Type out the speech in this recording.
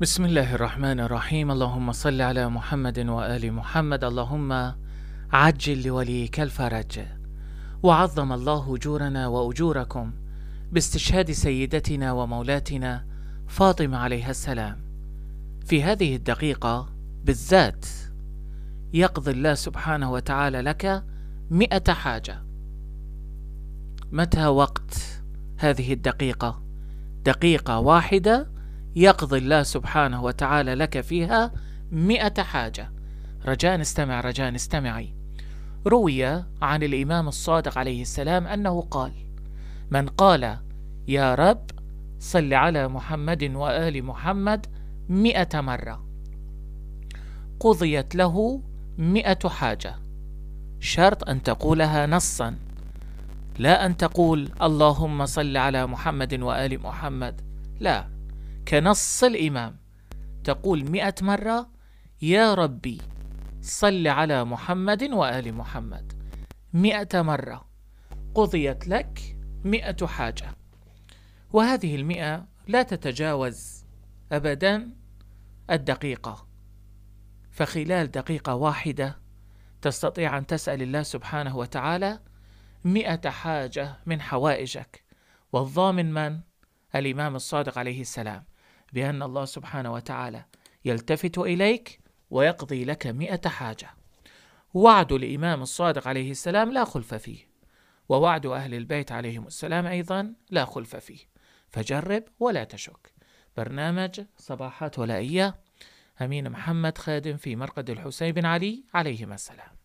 بسم الله الرحمن الرحيم اللهم صل على محمد وآل محمد اللهم عجل لوليك الفرج وعظم الله أجورنا وأجوركم باستشهاد سيدتنا ومولاتنا فاطمة عليها السلام في هذه الدقيقة بالذات يقضي الله سبحانه وتعالى لك مئة حاجة متى وقت هذه الدقيقة؟ دقيقة واحدة يقضي الله سبحانه وتعالى لك فيها مئة حاجة رجاء استمع رجاء استمعي روي عن الإمام الصادق عليه السلام أنه قال من قال يا رب صل على محمد وآل محمد مئة مرة قضيت له مئة حاجة شرط أن تقولها نصا لا أن تقول اللهم صل على محمد وآل محمد لا كنص الإمام تقول مئة مرة يا ربي صل على محمد وآل محمد مئة مرة قضيت لك مئة حاجة وهذه المئة لا تتجاوز أبدا الدقيقة فخلال دقيقة واحدة تستطيع أن تسأل الله سبحانه وتعالى مئة حاجة من حوائجك والضامن من؟ الإمام الصادق عليه السلام بأن الله سبحانه وتعالى يلتفت إليك ويقضي لك مئة حاجة وعد الإمام الصادق عليه السلام لا خلف فيه ووعد أهل البيت عليهم السلام أيضا لا خلف فيه فجرب ولا تشك برنامج صباحات ولائية أمين محمد خادم في مرقد الحسين بن علي عليهما السلام